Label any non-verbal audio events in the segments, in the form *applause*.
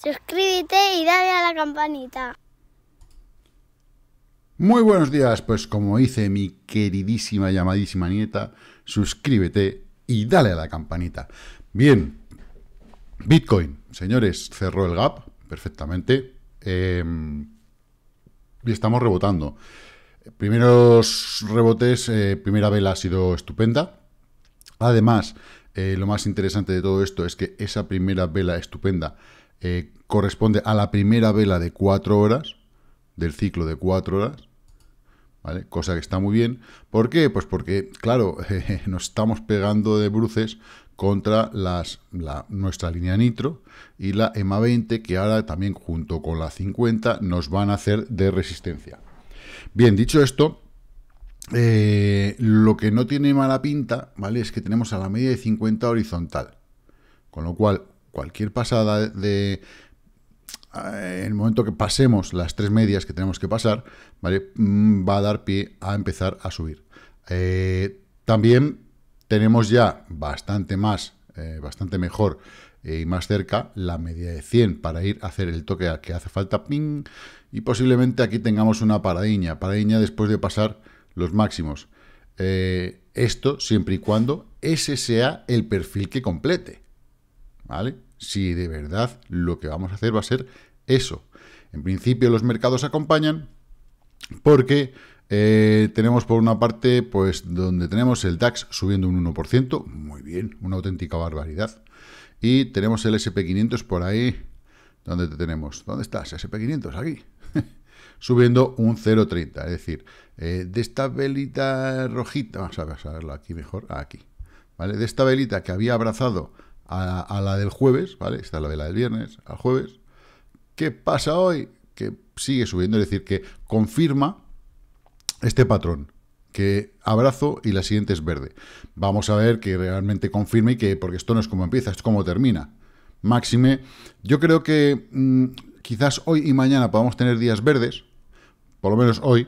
Suscríbete y dale a la campanita. Muy buenos días, pues como dice mi queridísima llamadísima nieta, suscríbete y dale a la campanita. Bien, Bitcoin, señores, cerró el gap perfectamente em, y estamos rebotando. Primeros rebotes, eh, primera vela ha sido estupenda. Además, eh, lo más interesante de todo esto es que esa primera vela estupenda eh, corresponde a la primera vela de 4 horas, del ciclo de 4 horas, Cosa que está muy bien. ¿Por qué? Pues porque, claro, *laughs* nos estamos pegando de bruces contra nuestra línea nitro y la EMA 20, que ahora también junto con la 50 nos van a hacer de resistencia. Bien, dicho esto, eh, lo que no tiene mala pinta, ¿vale? Es que tenemos a la media de 50 horizontal. Con lo cual, cualquier pasada de... Eh, en el momento que pasemos las tres medias que tenemos que pasar, ¿vale? Mm, va a dar pie a empezar a subir. Eh, también tenemos ya bastante más, eh, bastante mejor y más cerca la media de 100 para ir a hacer el toque al que hace falta. ¡ping! Y posiblemente aquí tengamos una paradiña, paradiña después de pasar los máximos. esto siempre y cuando ese sea el perfil que complete. ¿Vale? si de verdad lo que vamos a hacer va a ser eso. En principio los mercados acompañan porque eh, tenemos por una parte, pues donde tenemos el DAX subiendo un 1%, muy bien, una auténtica barbaridad. Y tenemos el SP500 por ahí, ¿Dónde te tenemos, ¿dónde estás? SP500, aquí, *laughs* subiendo un 0,30, es decir, eh, de esta velita rojita, vamos a, aquí mejor, aquí, ¿vale? De esta velita que había abrazado a, la del jueves, ¿vale? Esta es la vela del viernes, al jueves. ¿Qué pasa hoy? Que sigue subiendo, es decir, que confirma este patrón, que abrazo y la siguiente es verde. Vamos a ver que realmente confirme y que, porque esto no es como empieza, es como termina. Máxime, yo creo que mm, quizás hoy y mañana podamos tener días verdes, por lo menos hoy,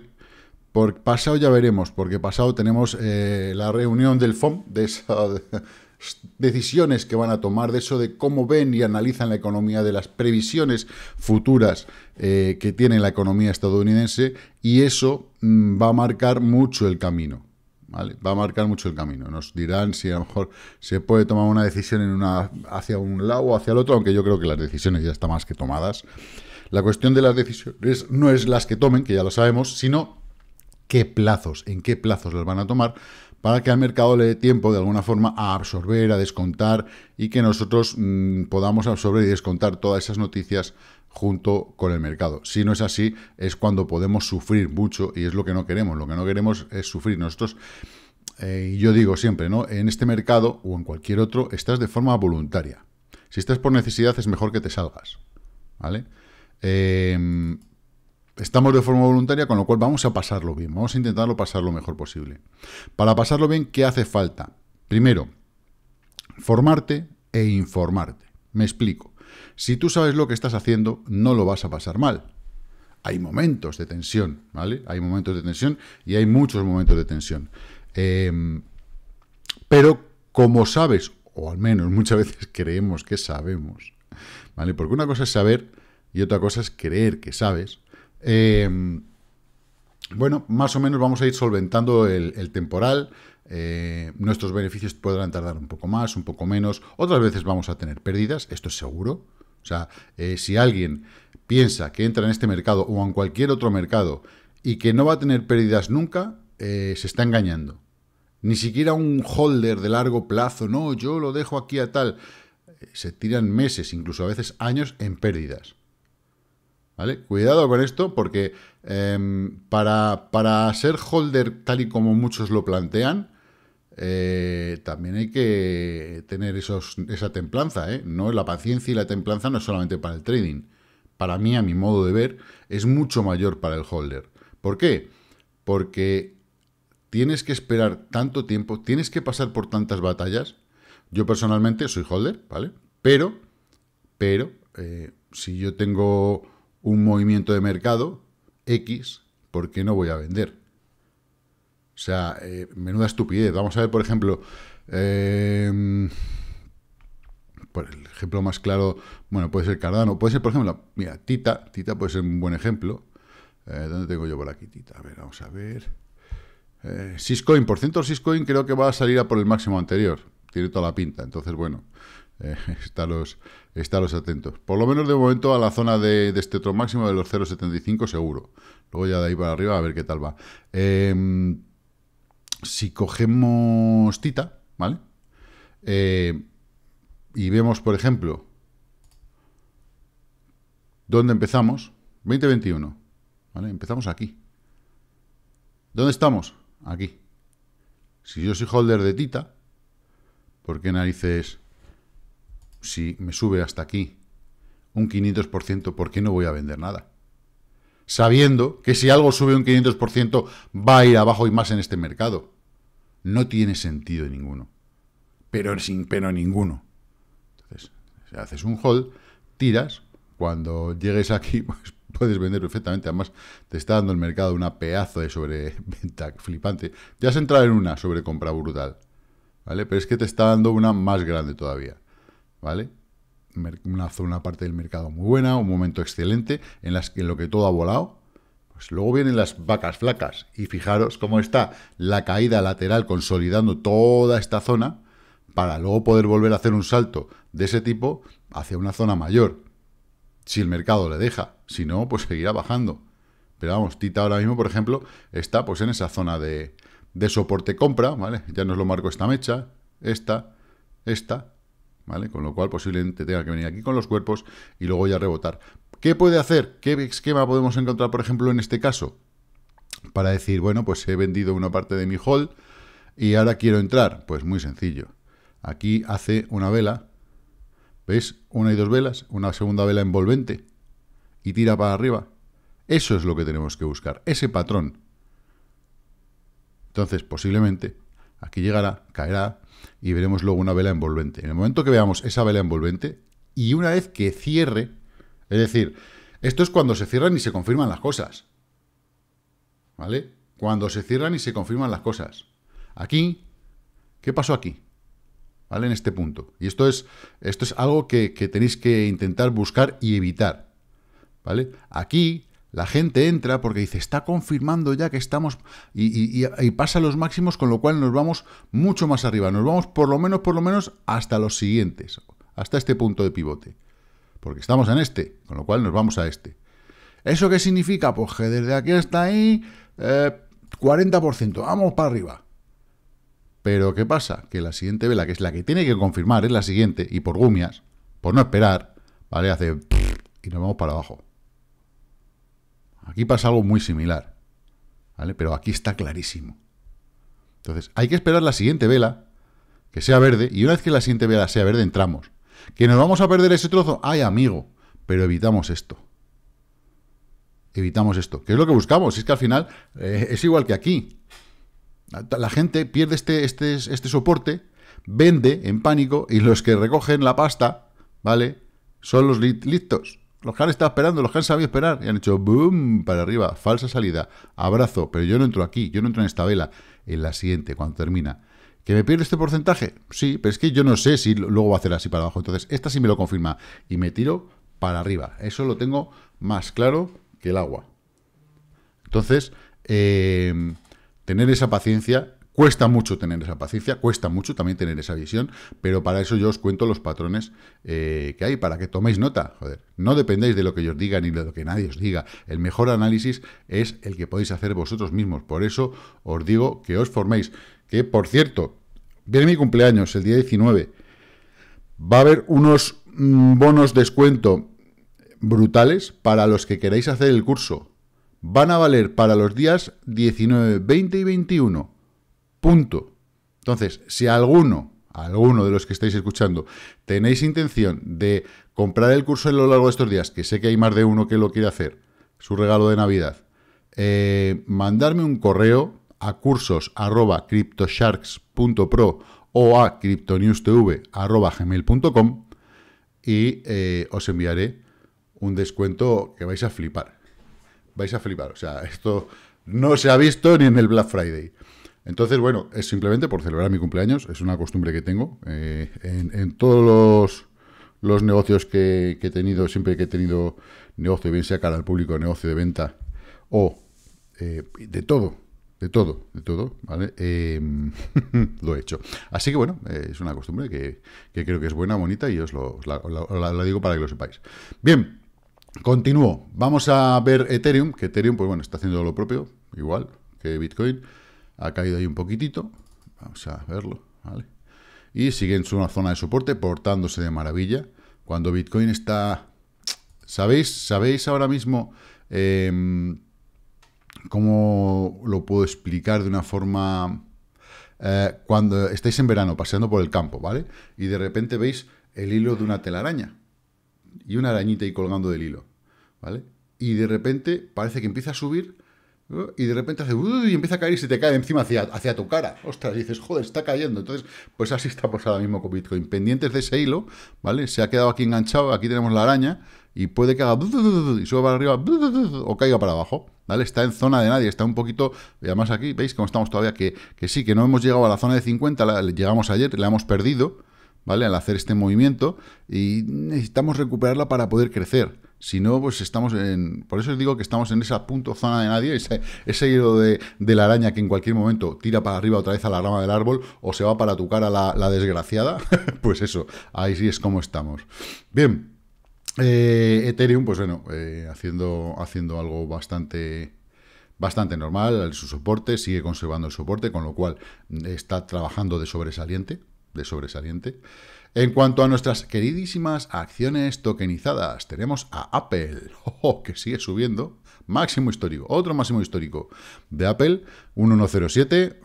por pasado ya veremos, porque pasado tenemos eh, la reunión del FOM, de esa, decisiones que van a tomar, de eso de cómo ven y analizan la economía, de las previsiones futuras eh, que tiene la economía estadounidense y eso mm, va a marcar mucho el camino. ¿Vale? Va a marcar mucho el camino. Nos dirán si a lo mejor se puede tomar una decisión en una, hacia un lado o hacia el otro, aunque yo creo que las decisiones ya están más que tomadas. La cuestión de las decisiones no es las que tomen, que ya lo sabemos, sino qué plazos, en qué plazos las van a tomar para que al mercado le dé tiempo de alguna forma a absorber, a descontar y que nosotros mm, podamos absorber y descontar todas esas noticias junto con el mercado. Si no es así, es cuando podemos sufrir mucho y es lo que no queremos. Lo que no queremos es sufrir. Nosotros, eh, Y yo digo siempre, ¿no? En este mercado o en cualquier otro, estás de forma voluntaria. Si estás por necesidad, es mejor que te salgas. ¿Vale? Em, Estamos de forma voluntaria, con lo cual vamos a pasarlo bien, vamos a intentarlo pasar lo mejor posible. Para pasarlo bien, ¿qué hace falta? Primero, formarte e informarte. Me explico. Si tú sabes lo que estás haciendo, no lo vas a pasar mal. Hay momentos de tensión, ¿vale? Hay momentos de tensión y hay muchos momentos de tensión. Em, pero como sabes, o al menos *laughs* muchas veces creemos que sabemos, ¿vale? Porque una cosa es saber y otra cosa es creer que sabes. Em, bueno, más o menos vamos a ir solventando el, temporal. Eh, nuestros beneficios podrán tardar un poco más, un poco menos. Otras veces vamos a tener pérdidas, esto es seguro. O sea, eh, si alguien piensa que entra en este mercado o en cualquier otro mercado y que no va a tener pérdidas nunca, eh, se está engañando. Ni siquiera un holder de largo plazo, no, yo lo dejo aquí a tal. Se tiran meses, incluso a veces años en pérdidas. ¿Vale? Cuidado con esto porque em, para, ser holder tal y como muchos lo plantean, eh, también hay que tener esos, esa templanza. ¿eh? ¿no? La paciencia y la templanza no es solamente para el trading. Para mí, a mi modo de ver, es mucho mayor para el holder. ¿Por qué? Porque tienes que esperar tanto tiempo, tienes que pasar por tantas batallas. Yo personalmente soy holder, ¿vale? Pero, pero, eh, si yo tengo un movimiento de mercado X ¿por qué no voy a vender. O sea, eh, menuda estupidez. Vamos a ver, por ejemplo, em, por el ejemplo más claro, bueno, puede ser Cardano, puede ser, por ejemplo, mira, Tita, Tita puede ser un buen ejemplo. Eh, ¿Dónde tengo yo por aquí Tita? A ver, vamos a ver. Eh, Syscoin, por ciento Syscoin creo que va a salir a por el máximo anterior. Tiene toda la pinta, entonces, bueno. Eh, *laughs* estaros, los atentos. Por lo menos de momento a la zona de, este otro máximo de los 0,75 seguro. Luego ya de ahí para arriba a ver qué tal va. Em, si cogemos Tita, ¿vale? Eh, y vemos, por ejemplo, dónde empezamos. 2021. ¿Vale? Empezamos aquí. ¿Dónde estamos? Aquí. Si yo soy holder de Tita, ¿por qué narices si me sube hasta aquí un 500%, ¿por qué no voy a vender nada? Sabiendo que si algo sube un 500% va a ir abajo y más en este mercado. No tiene sentido ninguno. Pero sin pena ninguno. Entonces, haces un hold, tiras, cuando llegues aquí *laughs* pues, puedes vender perfectamente. Además, te está dando el mercado una pedazo de sobreventa *laughs* flipante. Ya has entrado en una sobrecompra brutal. ¿Vale? Pero es que te está dando una más grande todavía. ¿vale? Una zona parte del mercado muy buena, un momento excelente, en, las, en lo que todo ha volado, pues luego vienen las vacas flacas y fijaros cómo está la caída lateral consolidando toda esta zona para luego poder volver a hacer un salto de ese tipo hacia una zona mayor. Si el mercado le deja, si no, pues seguirá bajando. Pero vamos, Tita ahora mismo, por ejemplo, está pues en esa zona de, de soporte compra, ¿vale? Ya nos lo marco esta mecha, esta, esta, con lo cual posiblemente tenga que venir aquí con los cuerpos y luego ya rebotar. ¿Qué puede hacer? ¿Qué esquema podemos encontrar, por ejemplo, en este caso? Para decir, bueno, pues he vendido una parte de mi hold y ahora quiero entrar. Pues muy sencillo. Aquí hace una vela, ¿veis? Una y dos velas, una segunda vela envolvente y tira para arriba. Eso es lo que tenemos que buscar, ese patrón. Entonces, posiblemente, aquí llegará, caerá, y veremos luego una vela envolvente. En el momento que veamos esa vela envolvente y una vez que cierre, es decir, esto es cuando se cierran y se confirman las cosas. ¿Vale? Cuando se cierran y se confirman las cosas. Aquí, ¿qué pasó aquí? ¿Vale? En este punto. Y esto es, esto es algo que, que tenéis que intentar buscar y evitar. ¿Vale? Aquí la gente entra porque dice, está confirmando ya que estamos y, pasa los máximos, con lo cual nos vamos mucho más arriba. Nos vamos por lo menos, por lo menos, hasta los siguientes, hasta este punto de pivote. Porque estamos en este, con lo cual nos vamos a este. ¿Eso qué significa? Pues que desde aquí hasta ahí, 40%, eh, vamos para arriba. Pero ¿qué pasa? Que la siguiente vela, que es la que tiene que confirmar, es la siguiente, y por gumias, por no esperar, ¿vale? Hace... y nos vamos para abajo. Aquí pasa algo muy similar, ¿vale? Pero aquí está clarísimo. Entonces, hay que esperar la siguiente vela, que sea verde, y una vez que la siguiente vela sea verde, entramos. ¿Que nos vamos a perder ese trozo? ¡Ay, amigo! Pero evitamos esto. Evitamos esto. ¿Qué es lo que buscamos? Es que al final eh, es igual que aquí. La gente pierde este, este, este soporte, vende en pánico, y los que recogen la pasta, ¿vale? Son los listos. Los que han esperando, los que han sabido esperar y han hecho boom para arriba, falsa salida, abrazo, pero yo no entro aquí, yo no entro en esta vela, en la siguiente, cuando termina. ¿Que me pierdo este porcentaje? Sí, pero es que yo no sé si luego va a hacer así para abajo. Entonces, esta sí me lo confirma y me tiro para arriba. Eso lo tengo más claro que el agua. Entonces, eh, tener esa paciencia Cuesta mucho tener esa paciencia, cuesta mucho también tener esa visión, pero para eso yo os cuento los patrones eh, que hay, para que toméis nota. Joder, no dependéis de lo que yo os diga ni de lo que nadie os diga. El mejor análisis es el que podéis hacer vosotros mismos. Por eso os digo que os forméis. Que, por cierto, viene mi cumpleaños, el día 19. Va a haber unos mm, bonos descuento brutales para los que queráis hacer el curso. Van a valer para los días 19, 20 y 21 Punto. Entonces, si alguno, alguno de los que estáis escuchando, tenéis intención de comprar el curso a lo largo de estos días, que sé que hay más de uno que lo quiere hacer, su regalo de Navidad, eh, mandarme un correo a cursos.cryptosharks.pro o a cryptonewstv.gmail.com y eh, os enviaré un descuento que vais a flipar. Vais a flipar. O sea, esto no se ha visto ni en el Black Friday. Entonces, bueno, es simplemente por celebrar mi cumpleaños, es una costumbre que tengo. Eh, en, todos los, negocios que, he tenido, siempre que he tenido negocio, bien sea cara al público, negocio de venta o eh, de todo, de todo, de todo, ¿vale? Em, *laughs* lo he hecho. Así que bueno, eh, es una costumbre que, creo que es buena, bonita y os, lo, la digo para que lo sepáis. Bien, continúo. Vamos a ver Ethereum, que Ethereum, pues bueno, está haciendo lo propio, igual que Bitcoin. Ha caído ahí un poquitito. Vamos a verlo, ¿vale? Y sigue en una zona de soporte portándose de maravilla. Cuando Bitcoin está... ¿Sabéis, ¿Sabéis ahora mismo em, cómo lo puedo explicar de una forma... Eh, cuando estáis en verano paseando por el campo, ¿vale? Y de repente veis el hilo de una telaraña y una arañita ahí colgando del hilo, ¿vale? Y de repente parece que empieza a subir y de repente hace, uh, y empieza a caer y se te cae encima hacia, hacia tu cara. Ostras, dices, joder, está cayendo. Entonces, pues así estamos ahora mismo con Bitcoin. Pendientes de ese hilo, ¿vale? Se ha quedado aquí enganchado, aquí tenemos la araña, y puede que haga y suba para arriba o caiga para abajo. ¿Vale? Está en zona de nadie, está un poquito, además aquí, ¿veis cómo estamos todavía? Que, sí, que no hemos llegado a la zona de 50, llegamos ayer, la hemos perdido, ¿vale? Al hacer este movimiento, y necesitamos recuperarla para poder crecer. Si no, pues estamos en. Por eso os digo que estamos en esa punto zona de nadie, ese, hilo de, la araña que en cualquier momento tira para arriba otra vez a la rama del árbol o se va para tu cara la, desgraciada. *laughs* pues eso, ahí sí es como estamos. Bien. Eh, Ethereum, pues bueno, eh, haciendo, haciendo algo bastante bastante normal, su soporte, sigue conservando el soporte, con lo cual mm, está trabajando de sobresaliente, de sobresaliente. En cuanto a nuestras queridísimas acciones tokenizadas, tenemos a Apple, *laughs* ¡Oh, oh, que sigue subiendo. Máximo histórico, otro máximo histórico de Apple, 1.107,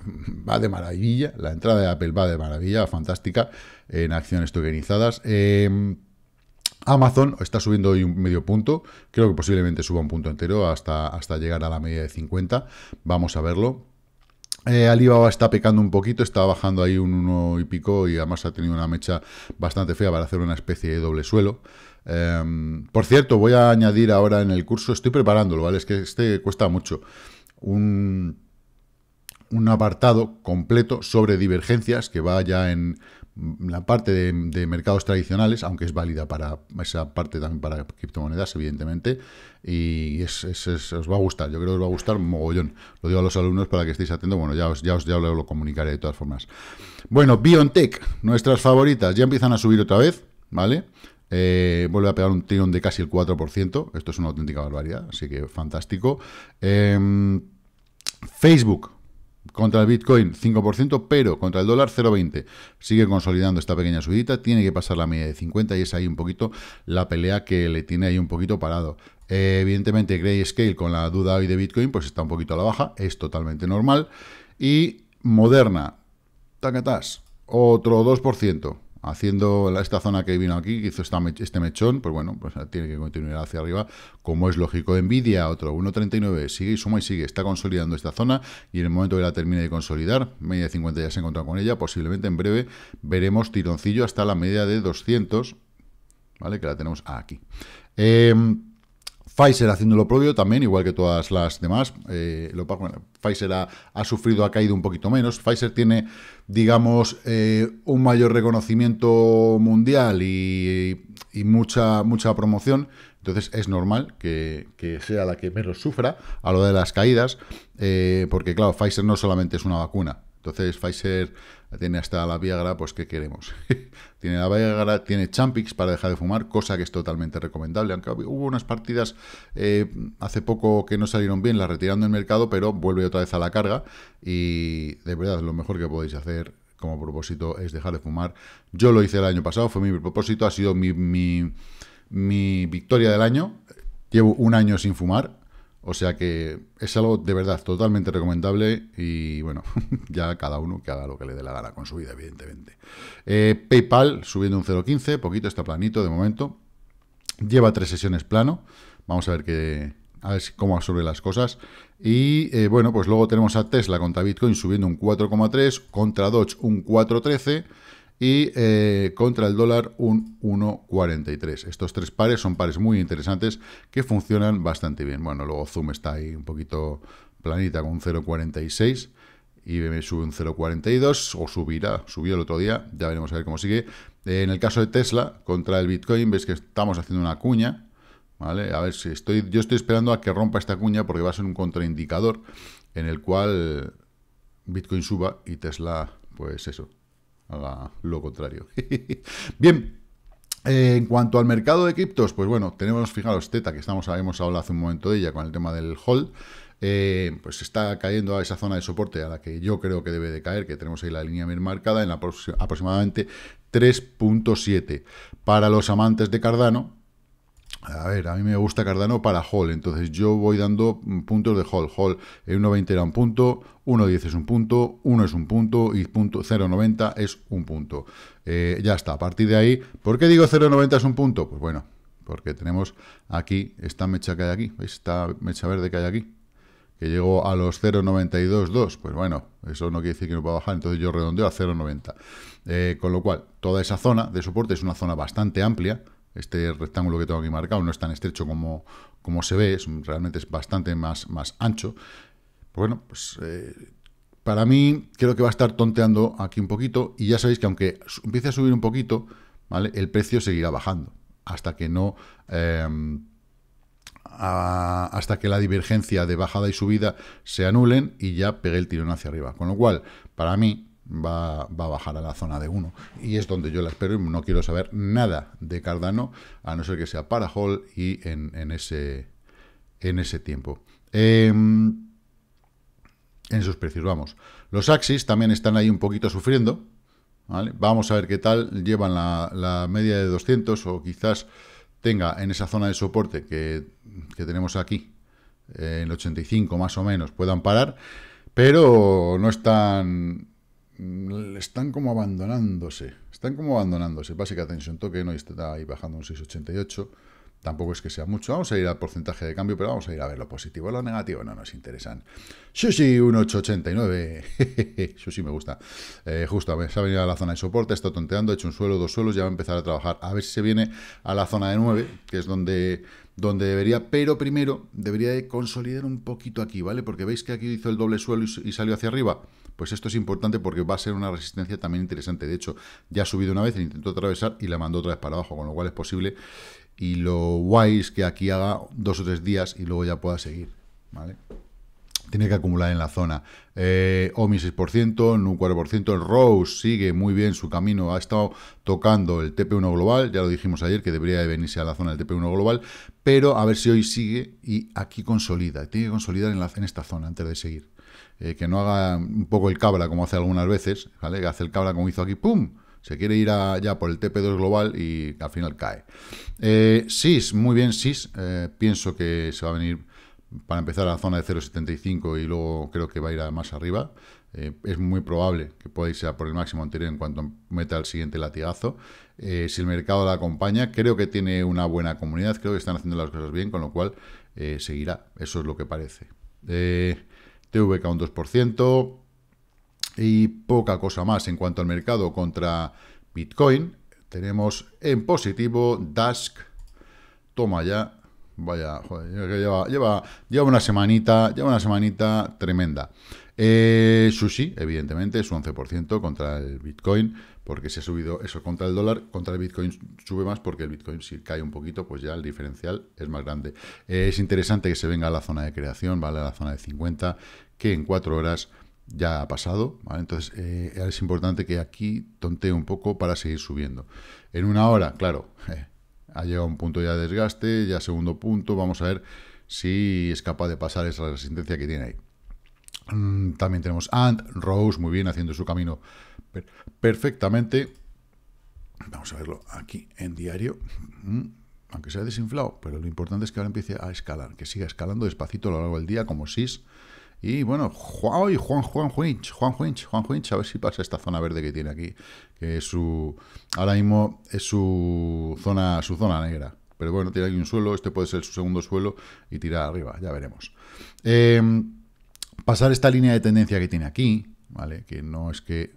*laughs* va de maravilla, la entrada de Apple va de maravilla, fantástica, en acciones tokenizadas. Em, Amazon está subiendo hoy un medio punto, creo que posiblemente suba un punto entero hasta, hasta llegar a la media de 50, vamos a verlo. Eh, Alibaba está pecando un poquito, está bajando ahí un uno y pico y además ha tenido una mecha bastante fea para hacer una especie de doble suelo. Em, por cierto, voy a añadir ahora en el curso, estoy preparándolo, ¿vale? Es que este cuesta mucho. un apartado completo sobre divergencias que va ya en Mm, la parte de, mercados tradicionales, aunque es válida para esa parte también para criptomonedas, evidentemente, y os va a gustar, yo creo que os va a gustar mogollón. Lo digo a los alumnos para que estéis atentos, bueno, ya os, ya os ya lo, comunicaré de todas formas. Bueno, BioNTech, nuestras favoritas, ya empiezan a subir otra vez, ¿vale? Eh, vuelve a pegar un tirón de casi el 4%, esto es una auténtica barbaridad, así que fantástico. Em, Facebook, contra el Bitcoin 5%, pero contra el dólar 0,20. Sigue consolidando esta pequeña subidita, tiene que pasar la media de 50 y es ahí un poquito la pelea que le tiene ahí un poquito parado. Eh, evidentemente Grayscale con la duda hoy de Bitcoin pues está un poquito a la baja, es totalmente normal. Y Moderna, tacatás, otro 2% haciendo esta zona que vino aquí, que hizo este mechón, pues bueno, pues tiene que continuar hacia arriba, como es lógico. Nvidia, otro 1.39, sigue y suma y sigue, está consolidando esta zona y en el momento que la termine de consolidar, media de 50 ya se ha con ella, posiblemente en breve veremos tironcillo hasta la media de 200, ¿vale? Que la tenemos aquí. Eh, Pfizer haciendo lo propio también, igual que todas las demás. Eh, lo, Pfizer ha, sufrido, ha caído un poquito menos. Pfizer tiene, digamos, eh, un mayor reconocimiento mundial y, mucha, mucha promoción. Entonces es normal que, sea la que menos sufra a lo de las caídas, eh, porque claro, Pfizer no solamente es una vacuna, entonces Pfizer tiene hasta la Viagra, pues ¿qué queremos? *laughs* tiene la Viagra, tiene Champix para dejar de fumar, cosa que es totalmente recomendable, aunque hubo unas partidas eh, hace poco que no salieron bien, las retirando del mercado, pero vuelve otra vez a la carga y de verdad lo mejor que podéis hacer como propósito es dejar de fumar. Yo lo hice el año pasado, fue mi propósito, ha sido mi, mi, mi victoria del año. Llevo un año sin fumar, o sea que es algo de verdad totalmente recomendable y bueno, *laughs* ya cada uno que haga lo que le dé la gana con su vida, evidentemente. Eh, PayPal subiendo un 0.15, poquito, está planito de momento. Lleva tres sesiones plano. Vamos a ver qué, a ver cómo absorbe las cosas. Y eh, bueno, pues luego tenemos a Tesla contra Bitcoin subiendo un 4,3, contra Doge un 4,13 y eh, contra el dólar un 1,43. Estos tres pares son pares muy interesantes que funcionan bastante bien. Bueno, luego Zoom está ahí un poquito planita con un 0,46. IBM sube un 0,42 o subirá, subió el otro día, ya veremos a ver cómo sigue. Eh, en el caso de Tesla contra el Bitcoin, ves que estamos haciendo una cuña, ¿vale? A ver si estoy, yo estoy esperando a que rompa esta cuña porque va a ser un contraindicador en el cual Bitcoin suba y Tesla, pues eso, haga lo contrario. *laughs* Bien, eh, en cuanto al mercado de criptos, pues bueno, tenemos, fijaros, Teta, que estamos, hemos hablado hace un momento de ella con el tema del hold, eh, pues está cayendo a esa zona de soporte a la que yo creo que debe de caer, que tenemos ahí la línea bien marcada, en la aproximadamente 3.7. Para los amantes de Cardano, a ver, a mí me gusta Cardano para Hall, entonces yo voy dando puntos de Hall. Hall en eh, 1.20 era un punto, 1.10 es un punto, 1 es un punto y punto 0.90 es un punto. Eh, ya está, a partir de ahí, ¿por qué digo 0.90 es un punto? Pues bueno, porque tenemos aquí esta mecha que hay aquí, esta mecha verde que hay aquí, que llegó a los 0.922, pues bueno, eso no quiere decir que no pueda bajar, entonces yo redondeo a 0.90. Eh, con lo cual, toda esa zona de soporte es una zona bastante amplia, este rectángulo que tengo aquí marcado no es tan estrecho como, como se ve, es, realmente es bastante más, más ancho. Pues bueno, pues eh, para mí creo que va a estar tonteando aquí un poquito y ya sabéis que aunque empiece a subir un poquito, ¿vale? el precio seguirá bajando hasta que no... Em, hasta que la divergencia de bajada y subida se anulen y ya pegue el tirón hacia arriba. Con lo cual, para mí, Va, va, a bajar a la zona de 1. Y es donde yo la espero y no quiero saber nada de Cardano, a no ser que sea para Hall y en, ese, en ese tiempo. Em, en sus precios, vamos. Los Axis también están ahí un poquito sufriendo. Vamos a ver qué tal llevan la, media de 200 o quizás tenga en esa zona de soporte que, tenemos aquí, en el 85 más o menos, puedan parar. Pero no están Mm, están como abandonándose. Están como abandonándose. Básica tensión toque, no está ahí bajando un 6,88. Tampoco es que sea mucho. Vamos a ir al porcentaje de cambio, pero vamos a ir a ver lo positivo. Lo negativo no nos interesan. Sushi 1,889. *laughs* Sushi me gusta. Eh, justo, a se ha venido a la zona de soporte, está tonteando, ha hecho un suelo, dos suelos, ya va a empezar a trabajar. A ver si se viene a la zona de 9, que es donde donde debería, pero primero debería de consolidar un poquito aquí, ¿vale? Porque veis que aquí hizo el doble suelo y salió hacia arriba. Pues esto es importante porque va a ser una resistencia también interesante. De hecho, ya ha subido una vez, intentó atravesar y la mandó otra vez para abajo, con lo cual es posible. Y lo guay es que aquí haga dos o tres días y luego ya pueda seguir. ¿vale? Tiene que acumular en la zona. Eh, OMI 6%, NU 4%, el Rose sigue muy bien su camino, ha estado tocando el TP1 global, ya lo dijimos ayer que debería de venirse a la zona del TP1 global, pero a ver si hoy sigue y aquí consolida, tiene que consolidar en esta zona antes de seguir. Eh, que no haga un poco el cabra como hace algunas veces, ¿vale? Que hace el cabra como hizo aquí, ¡pum! Se quiere ir a, ya por el TP2 global y al final cae. Eh, SIS, muy bien SIS, eh, pienso que se va a venir para empezar a la zona de 0.75 y luego creo que va a ir a más arriba. es muy probable que pueda irse a por el máximo anterior en cuanto meta el siguiente latigazo. si el mercado la acompaña, creo que tiene una buena comunidad, creo que están haciendo las cosas bien, con lo cual seguirá. Eso es lo que parece. TVK un 2% y poca cosa más en cuanto al mercado contra Bitcoin. Tenemos en positivo Dask, toma ya, vaya, joder, lleva, lleva, una semanita, lleva una semanita tremenda. Eh, Sushi, evidentemente, es un 11% contra el Bitcoin, porque se ha subido eso contra el dólar, contra el Bitcoin sube más, porque el Bitcoin si cae un poquito, pues ya el diferencial es más grande. Eh, es interesante que se venga a la zona de creación, ¿vale? A la zona de 50, que en cuatro horas ya ha pasado, entonces eh, es importante que aquí tontee un poco para seguir subiendo. En una hora, claro, eh, ha llegado un punto ya de desgaste, ya segundo punto, vamos a ver si es capaz de pasar esa resistencia que tiene ahí. Mm, también tenemos Ant, Rose, muy bien, haciendo su camino perfectamente. Vamos a verlo aquí en diario. Mm, aunque aunque sea desinflado, pero lo importante es que ahora empiece a escalar, que siga escalando despacito a lo largo del día como SIS. Y bueno, Juan, Juan, Juan Juan juinch, Juan juinch, a ver si pasa esta zona verde que tiene aquí, que es su, ahora mismo es su zona, su zona negra. Pero bueno, tiene aquí un suelo, este puede ser su segundo suelo y tirar arriba, ya veremos. Em, pasar esta línea de tendencia que tiene aquí, ¿vale? Que no es que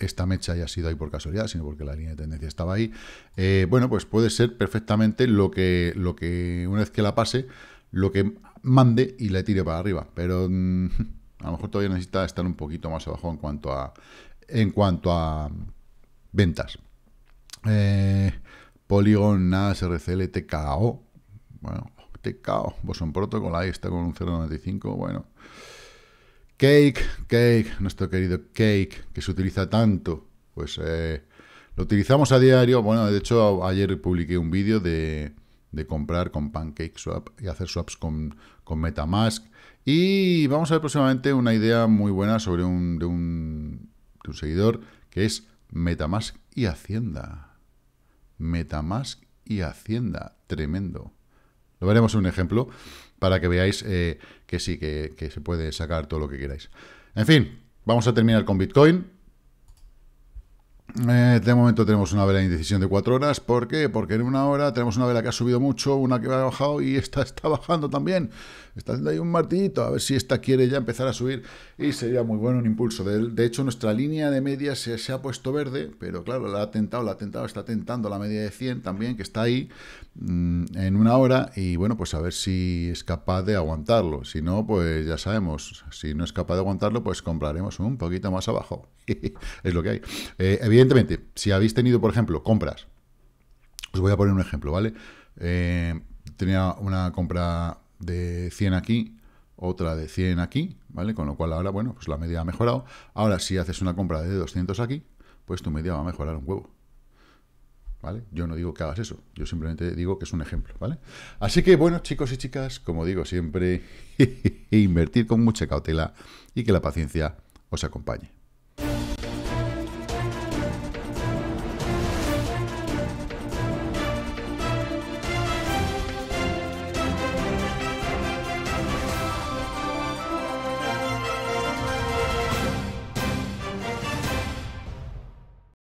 esta mecha haya sido ahí por casualidad, sino porque la línea de tendencia estaba ahí. Eh, bueno, pues puede ser perfectamente lo que, lo que una vez que la pase, lo que mande y le tire para arriba. Pero mm, *laughs* a lo mejor todavía necesita estar un poquito más abajo en cuanto a, en cuanto a ventas. Eh, Polygon, NAS, RCL, TKO. Bueno, TKO. Boson Protocol, ahí está con un 0.95. Bueno. Cake, Cake, nuestro querido Cake, que se utiliza tanto. Pues eh, lo utilizamos a diario. Bueno, de hecho, ayer publiqué un vídeo de de comprar con PancakeSwap y hacer swaps con, Metamask. Y vamos a ver próximamente una idea muy buena sobre un, de un, de un seguidor que es Metamask y Hacienda. Metamask y Hacienda. Tremendo. Lo veremos en un ejemplo para que veáis eh, que sí, que, que se puede sacar todo lo que queráis. En fin, vamos a terminar con Bitcoin. Eh, de momento tenemos una vela indecisión de 4 horas. ¿Por qué? Porque en una hora tenemos una vela que ha subido mucho, una que ha bajado y esta *laughs* está bajando también. Está haciendo ahí un martillito. A ver si esta quiere ya empezar a subir y sería muy bueno un impulso. De, de hecho, nuestra línea de media se, ha puesto verde, pero claro, la ha tentado, la ha tentado, está tentando la media de 100 también, que está ahí mm, en una hora. Y bueno, pues a ver si es capaz de aguantarlo. Si no, pues ya sabemos. Si no es capaz de aguantarlo, pues compraremos un poquito más abajo. *laughs* es lo que hay. Eh, Evidentemente, si habéis tenido, por ejemplo, compras, os voy a poner un ejemplo, ¿vale? Eh, tenía una compra de 100 aquí, otra de 100 aquí, ¿vale? Con lo cual ahora, bueno, pues la media ha mejorado. Ahora, si haces una compra de 200 aquí, pues tu media va a mejorar un huevo. ¿Vale? Yo no digo que hagas eso, yo simplemente digo que es un ejemplo, ¿vale? Así que, bueno, chicos y chicas, como digo siempre, *laughs* invertir con mucha cautela y que la paciencia os acompañe.